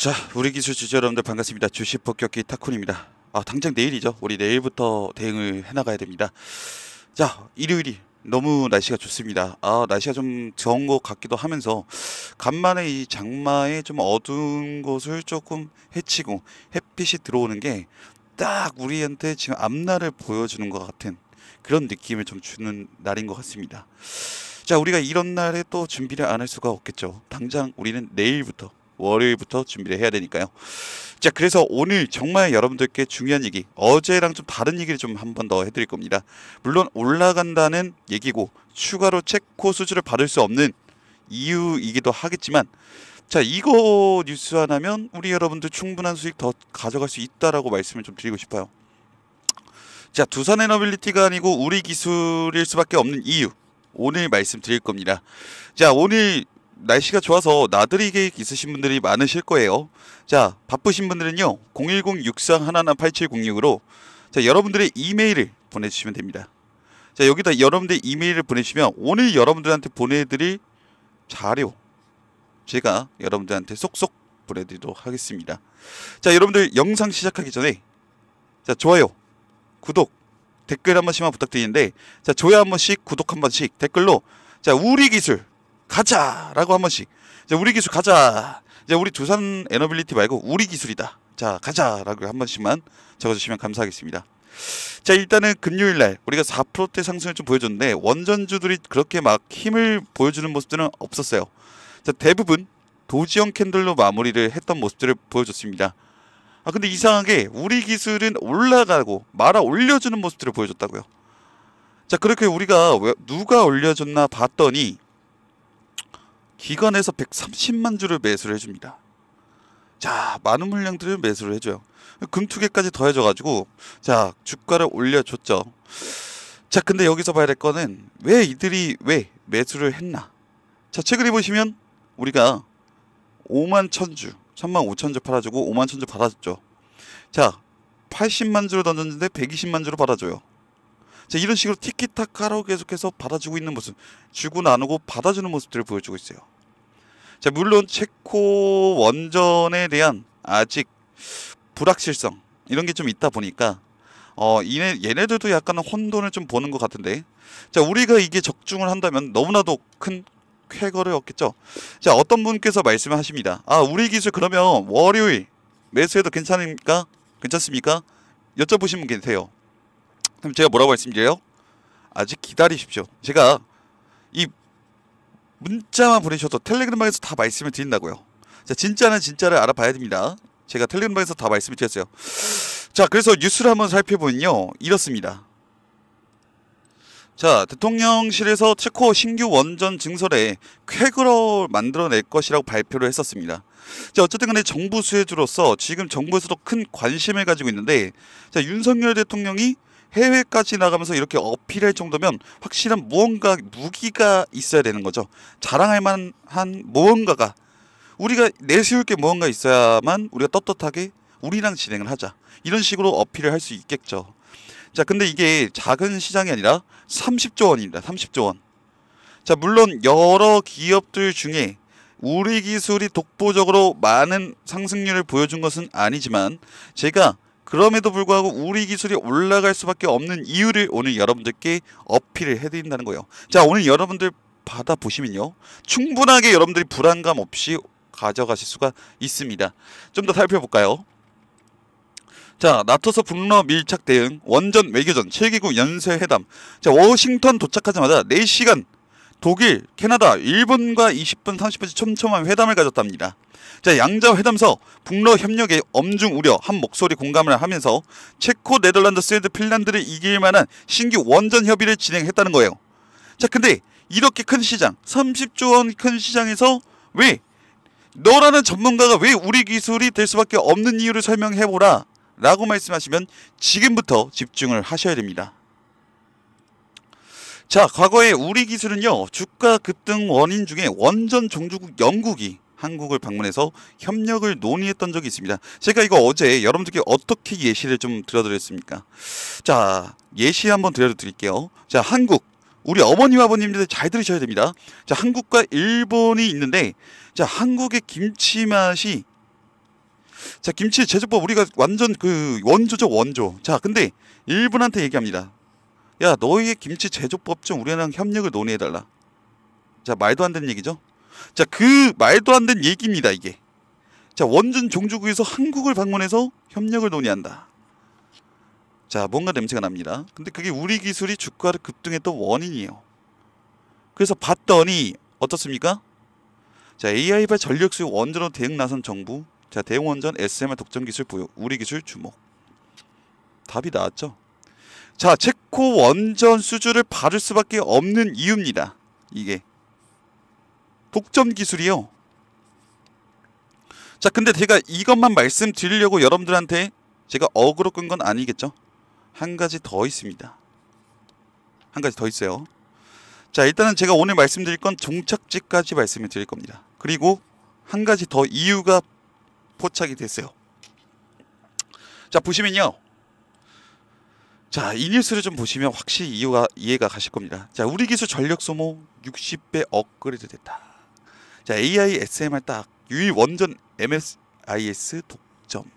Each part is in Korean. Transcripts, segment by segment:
자, 우리 기술 주주 여러분들 반갑습니다. 주식 폭격기 타쿤입니다. 아, 당장 내일이죠. 우리 내일부터 대응을 해나가야 됩니다. 자, 일요일이 너무 날씨가 좋습니다. 아, 날씨가 좀 좋은 것 같기도 하면서 간만에 이 장마에 좀 어두운 곳을 조금 해치고 햇빛이 들어오는 게 딱 우리한테 지금 앞날을 보여주는 것 같은 그런 느낌을 좀 주는 날인 것 같습니다. 자, 우리가 이런 날에 또 준비를 안 할 수가 없겠죠. 당장 우리는 내일부터 월요일부터 준비를 해야 되니까요. 자, 그래서 오늘 정말 여러분들께 중요한 얘기, 어제랑 좀 다른 얘기를 좀 한 번 더 해드릴 겁니다. 물론 올라간다는 얘기고 추가로 체코 수주를 받을 수 없는 이유이기도 하겠지만 자 이거 뉴스 하나면 우리 여러분들 충분한 수익 더 가져갈 수 있다라고 말씀을 좀 드리고 싶어요. 자 두산 에너빌리티가 아니고 우리 기술일 수밖에 없는 이유 오늘 말씀드릴 겁니다. 자 오늘 날씨가 좋아서 나들이 계획 있으신 분들이 많으실 거예요. 자, 바쁘신 분들은요. 010-6311-8706으로 자, 여러분들의 이메일을 보내주시면 됩니다. 자, 여기다 여러분들의 이메일을 보내주시면 오늘 여러분들한테 보내드릴 자료 제가 여러분들한테 쏙쏙 보내드리도록 하겠습니다. 자, 여러분들 영상 시작하기 전에 자, 좋아요, 구독, 댓글 한 번씩만 부탁드리는데 자, 좋아요 한 번씩, 구독 한 번씩, 댓글로 자, 우리 기술 가자라고 한 번씩 이제 우리 기술 가자 이제 우리 두산 에너빌리티 말고 우리 기술이다 자 가자라고 한 번씩만 적어주시면 감사하겠습니다 자 일단은 금요일날 우리가 4%대 상승을 좀 보여줬는데 원전주들이 그렇게 막 힘을 보여주는 모습들은 없었어요 자 대부분 도지형 캔들로 마무리를 했던 모습들을 보여줬습니다 아 근데 이상하게 우리 기술은 올라가고 말아 올려주는 모습들을 보여줬다고요 자 그렇게 우리가 누가 올려줬나 봤더니 기관에서 130만 주를 매수를 해줍니다. 자, 많은 물량들을 매수를 해줘요. 금투개까지 더해져가지고 자 주가를 올려줬죠. 자, 근데 여기서 봐야 될 거는 왜 이들이 왜 매수를 했나? 자, 책을 보시면 우리가 5만 천주, 3만 5천 주 팔아주고 5만 천주 받아줬죠. 자, 80만 주를 던졌는데 120만 주로 받아줘요. 자, 이런 식으로 티키타카로 계속해서 받아주고 있는 모습, 주고 나누고 받아주는 모습들을 보여주고 있어요. 자, 물론 체코 원전에 대한 아직 불확실성 이런 게 좀 있다 보니까 어, 얘네, 얘네들도 약간 혼돈을 좀 보는 것 같은데 자, 우리가 이게 적중을 한다면 너무나도 큰 쾌거를 얻겠죠. 자, 어떤 분께서 말씀하십니다. 아, 우리 기술 그러면 월요일 매수해도 괜찮습니까? 괜찮습니까? 여쭤보시면 계세요. 그럼 제가 뭐라고 말씀드려요? 아직 기다리십시오. 제가 이 문자만 보내셔도 텔레그램방에서 다 말씀을 드린다고요. 자, 진짜는 진짜를 알아봐야 됩니다. 제가 텔레그램방에서 다 말씀을 드렸어요. 자, 그래서 뉴스를 한번 살펴보면요. 이렇습니다. 자, 대통령실에서 체코 신규 원전 증설에 쾌그러울 만들어낼 것이라고 발표를 했었습니다. 자, 어쨌든 간에 정부 수혜주로서 지금 정부에서도 큰 관심을 가지고 있는데, 자, 윤석열 대통령이 해외까지 나가면서 이렇게 어필할 정도면 확실한 무언가 무기가 있어야 되는 거죠. 자랑할 만한 무언가가 우리가 내세울 게 무언가 있어야만 우리가 떳떳하게 우리랑 진행을 하자. 이런 식으로 어필을 할 수 있겠죠. 자, 근데 이게 작은 시장이 아니라 30조 원입니다. 30조 원. 자, 물론 여러 기업들 중에 우리 기술이 독보적으로 많은 상승률을 보여준 것은 아니지만 제가 그럼에도 불구하고 우리 기술이 올라갈 수밖에 없는 이유를 오늘 여러분들께 어필을 해드린다는 거예요. 자, 오늘 여러분들 받아보시면요. 충분하게 여러분들이 불안감 없이 가져가실 수가 있습니다. 좀 더 살펴볼까요? 자, 나토서 북러 밀착 대응, 원전 외교전, 7개구 연쇄회담. 자, 워싱턴 도착하자마자 4시간 독일, 캐나다, 일본과 20분, 30분씩 촘촘한 회담을 가졌답니다. 자, 양자 회담서 북러 협력의 엄중 우려 한 목소리 공감을 하면서 체코, 네덜란드, 스웨덴, 핀란드를 이길 만한 신규 원전 협의를 진행했다는 거예요. 자, 근데 이렇게 큰 시장, 30조 원 큰 시장에서 왜 너라는 전문가가 왜 우리 기술이 될 수밖에 없는 이유를 설명해보라 라고 말씀하시면 지금부터 집중을 하셔야 됩니다. 자, 과거에 우리 기술은요, 주가 급등 원인 중에 원전 종주국 영국이 한국을 방문해서 협력을 논의했던 적이 있습니다. 제가 이거 어제 여러분들께 어떻게 예시를 좀 들어드렸습니까? 자, 예시 한번 들려드릴게요. 자, 한국. 우리 어머니 아버님들 잘 들으셔야 됩니다. 자, 한국과 일본이 있는데, 자, 한국의 김치 맛이, 자, 김치 제조법 우리가 완전 그 원조죠, 원조. 자, 근데 일본한테 얘기합니다. 야 너희의 김치 제조법 좀 우리랑 협력을 논의해달라. 자 말도 안 되는 얘기죠. 자 그 말도 안 되는 얘기입니다 이게. 자 원전 종주국에서 한국을 방문해서 협력을 논의한다. 자 뭔가 냄새가 납니다. 근데 그게 우리 기술이 주가를 급등했던 원인이에요. 그래서 봤더니 어떻습니까? 자 AI발 전력 수요 원전으로 대응 나선 정부. 자 대응 원전 SMR 독점 기술 보유 우리 기술 주목. 답이 나왔죠. 자 체코 원전 수주를 받을 수밖에 없는 이유입니다. 이게 독점 기술이요. 자 근데 제가 이것만 말씀드리려고 여러분들한테 제가 어그로 끈 건 아니겠죠? 한 가지 더 있습니다. 한 가지 더 있어요. 자 일단은 제가 오늘 말씀드릴 건 종착지까지 말씀을 드릴 겁니다. 그리고 한 가지 더 이유가 포착이 됐어요. 자 보시면요. 자, 이 뉴스를 좀 보시면 확실히 이유가 이해가 가실 겁니다. 자, 우리 기술 전력 소모 60배 업그레이드 됐다. 자, AI SMR 딱 유일 원전 MSIS 독점.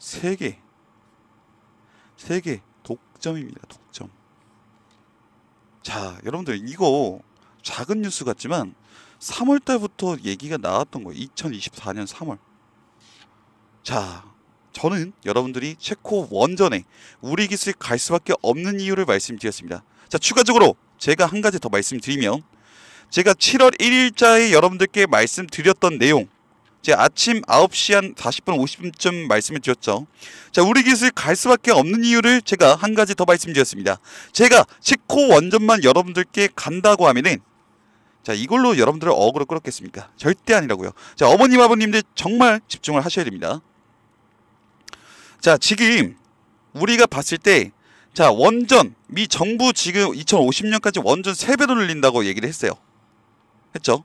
세계 세계 독점입니다. 독점. 자, 여러분들 이거 작은 뉴스 같지만 3월 달부터 얘기가 나왔던 거예요. 2024년 3월. 자, 저는 여러분들이 체코 원전에 우리 기술이 갈 수밖에 없는 이유를 말씀드렸습니다. 자, 추가적으로 제가 한 가지 더 말씀드리면 제가 7월 1일자에 여러분들께 말씀드렸던 내용 제 아침 9시 한 40분 50분쯤 말씀을 드렸죠. 자, 우리 기술이 갈 수밖에 없는 이유를 제가 한 가지 더 말씀드렸습니다. 제가 체코 원전만 여러분들께 간다고 하면은 자 이걸로 여러분들을 억으로 끌었겠습니까? 절대 아니라고요. 자 어머님 아버님들 정말 집중을 하셔야 됩니다. 자, 지금 우리가 봤을 때 자, 원전 미 정부 지금 2050년까지 원전 3배로 늘린다고 얘기를 했어요. 했죠.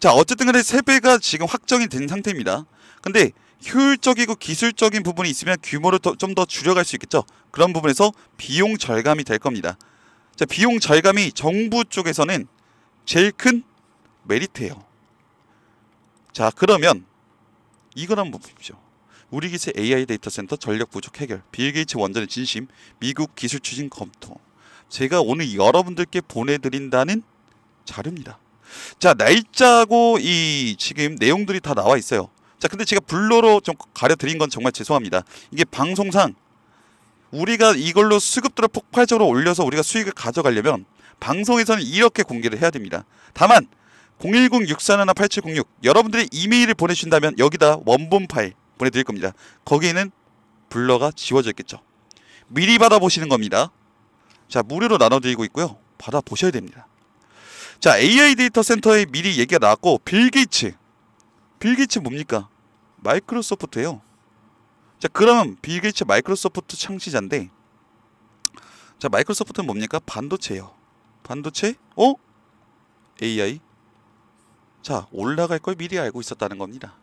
자, 어쨌든 간에 3배가 지금 확정이 된 상태입니다. 근데 효율적이고 기술적인 부분이 있으면 규모를 좀 더 줄여갈 수 있겠죠. 그런 부분에서 비용 절감이 될 겁니다. 자, 비용 절감이 정부 쪽에서는 제일 큰 메리트예요. 자, 그러면 이걸 한번 보십시오. 우리 기세 AI 데이터 센터 전력 부족 해결, 빌 게이츠 원전의 진심, 미국 기술 추진 검토. 제가 오늘 여러분들께 보내드린다는 자료입니다. 자, 날짜고 이 지금 내용들이 다 나와 있어요. 자, 근데 제가 블로로 좀 가려드린 건 정말 죄송합니다. 이게 방송상 우리가 이걸로 수급들을 폭발적으로 올려서 우리가 수익을 가져가려면 방송에서는 이렇게 공개를 해야 됩니다. 다만 0 1 0 6 4 1 8 7 0 6 여러분들이 이메일을 보내신다면 여기다 원본 파일 보내드릴 겁니다. 거기에는 블러가 지워져 있겠죠. 미리 받아보시는 겁니다. 자, 무료로 나눠드리고 있고요. 받아보셔야 됩니다. 자, AI 데이터 센터에 미리 얘기가 나왔고 빌 게이츠. 빌 게이츠 뭡니까? 마이크로소프트예요. 자, 그러면빌 게이츠 마이크로소프트 창시자인데 자, 마이크로소프트는 뭡니까? 반도체예요. 반도체? 어? AI? 자, 올라갈 걸 미리 알고 있었다는 겁니다.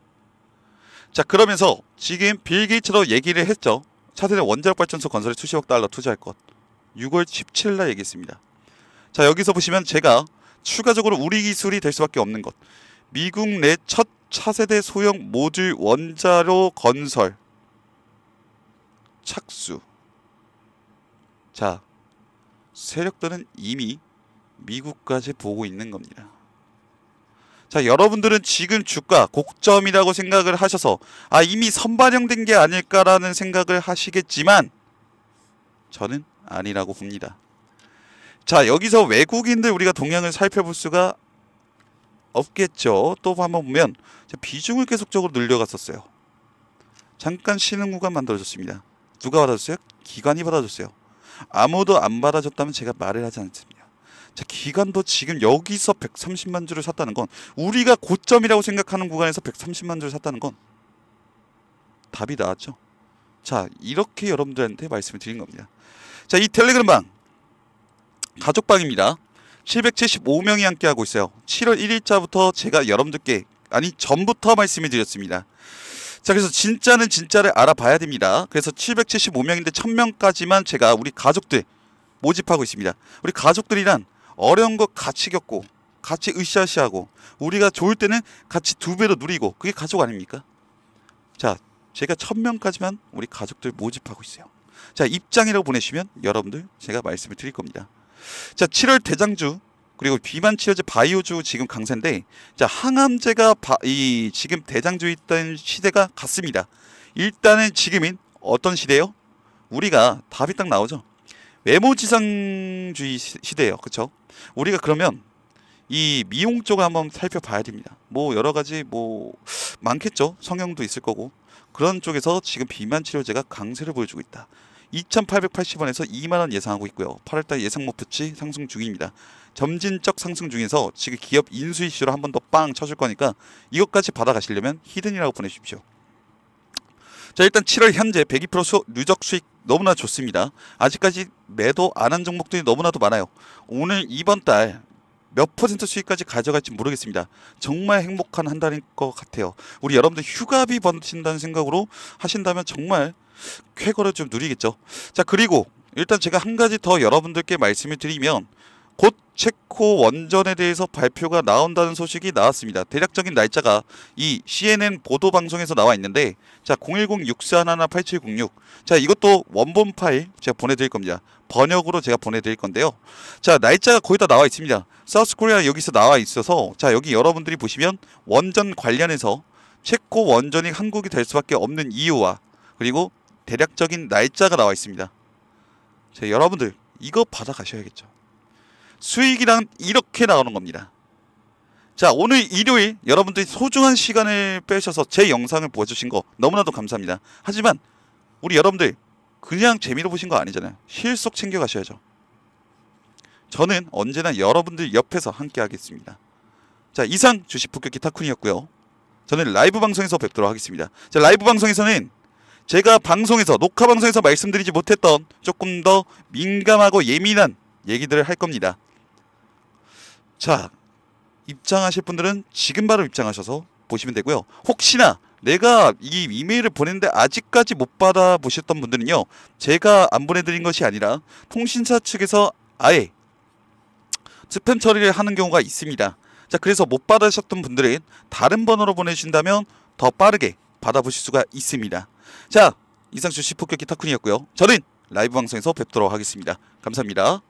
자 그러면서 지금 빌 게이츠도 얘기를 했죠. 차세대 원자력 발전소 건설에 수십억 달러 투자할 것. 6월 17일 날 얘기했습니다. 자 여기서 보시면 제가 추가적으로 우리 기술이 될 수밖에 없는 것. 미국 내 첫 차세대 소형 모듈 원자로 건설 착수. 자 세력들은 이미 미국까지 보고 있는 겁니다. 자, 여러분들은 지금 주가 곡점이라고 생각을 하셔서 아, 이미 선반영된 게 아닐까라는 생각을 하시겠지만 저는 아니라고 봅니다. 자, 여기서 외국인들 우리가 동향을 살펴볼 수가 없겠죠. 또 한번 보면 비중을 계속적으로 늘려갔었어요. 잠깐 쉬는 구간 만들어졌습니다. 누가 받아줬어요? 기관이 받아줬어요. 아무도 안 받아줬다면 제가 말을 하지 않습니다. 기간도 지금 여기서 130만 주를 샀다는 건 우리가 고점이라고 생각하는 구간에서 130만 주를 샀다는 건 답이 나왔죠. 자 이렇게 여러분들한테 말씀을 드린 겁니다. 자 이 텔레그램방 가족방입니다. 775명이 함께 하고 있어요. 7월 1일자부터 제가 여러분들께 아니 전부터 말씀을 드렸습니다. 자 그래서 진짜는 진짜를 알아봐야 됩니다. 그래서 775명인데 1000명까지만 제가 우리 가족들 모집하고 있습니다. 우리 가족들이란 어려운 거 같이 겪고 같이 으쌰으쌰하고 우리가 좋을 때는 같이 두 배로 누리고 그게 가족 아닙니까? 자, 제가 천 명까지만 우리 가족들 모집하고 있어요. 자, 입장이라고 보내시면 여러분들 제가 말씀을 드릴 겁니다. 자, 7월 대장주 그리고 비만 치료제 바이오주 지금 강세인데 자, 항암제가 바, 이 지금 대장주 있던 시대가 같습니다. 일단은 지금인 어떤 시대요? 우리가 답이 딱 나오죠. 외모지상주의 시대예요. 그렇죠? 우리가 그러면 이 미용 쪽을 한번 살펴봐야 됩니다. 뭐 여러 가지 뭐 많겠죠. 성형도 있을 거고 그런 쪽에서 지금 비만 치료제가 강세를 보여주고 있다. 2,880원에서 2만 원 예상하고 있고요. 8월달 예상 목표치 상승 중입니다. 점진적 상승 중에서 지금 기업 인수 이슈로 한 번 더 빵 쳐줄 거니까 이것까지 받아가시려면 히든이라고 보내주십시오. 자 일단 7월 현재 102% 수, 누적 수익 너무나 좋습니다. 아직까지 매도 안 한 종목들이 너무나도 많아요. 오늘 이번 달 몇 퍼센트 수익까지 가져갈지 모르겠습니다. 정말 행복한 한 달인 것 같아요. 우리 여러분들 휴가비 버신다는 생각으로 하신다면 정말 쾌거를 좀 누리겠죠. 자 그리고 일단 제가 한 가지 더 여러분들께 말씀을 드리면 곧 체코 원전에 대해서 발표가 나온다는 소식이 나왔습니다. 대략적인 날짜가 이 CNN 보도 방송에서 나와 있는데 자 010-6411-8706. 자 이것도 원본 파일 제가 보내드릴 겁니다. 번역으로 제가 보내드릴 건데요. 자 날짜가 거의 다 나와 있습니다. 사우스코리아 여기서 나와 있어서 자 여기 여러분들이 보시면 원전 관련해서 체코 원전이 한국이 될 수밖에 없는 이유와 그리고 대략적인 날짜가 나와 있습니다. 자 여러분들 이거 받아가셔야겠죠. 수익이란 이렇게 나오는 겁니다. 자 오늘 일요일 여러분들이 소중한 시간을 빼셔서 제 영상을 보여주신 거 너무나도 감사합니다. 하지만 우리 여러분들 그냥 재미로 보신 거 아니잖아요. 실속 챙겨가셔야죠. 저는 언제나 여러분들 옆에서 함께 하겠습니다. 자 이상 주식 북격 기타쿤이었고요. 저는 라이브 방송에서 뵙도록 하겠습니다. 자 라이브 방송에서는 제가 방송에서 녹화 방송에서 말씀드리지 못했던 조금 더 민감하고 예민한 얘기들을 할 겁니다. 자, 입장하실 분들은 지금 바로 입장하셔서 보시면 되고요. 혹시나 내가 이 이메일을 보냈는데 아직까지 못 받아보셨던 분들은요. 제가 안 보내드린 것이 아니라 통신사 측에서 아예 스팸 처리를 하는 경우가 있습니다. 자, 그래서 못 받으셨던 분들은 다른 번호로 보내주신다면 더 빠르게 받아보실 수가 있습니다. 자, 이상 주식 폭격 기타쿤이었고요. 저는 라이브 방송에서 뵙도록 하겠습니다. 감사합니다.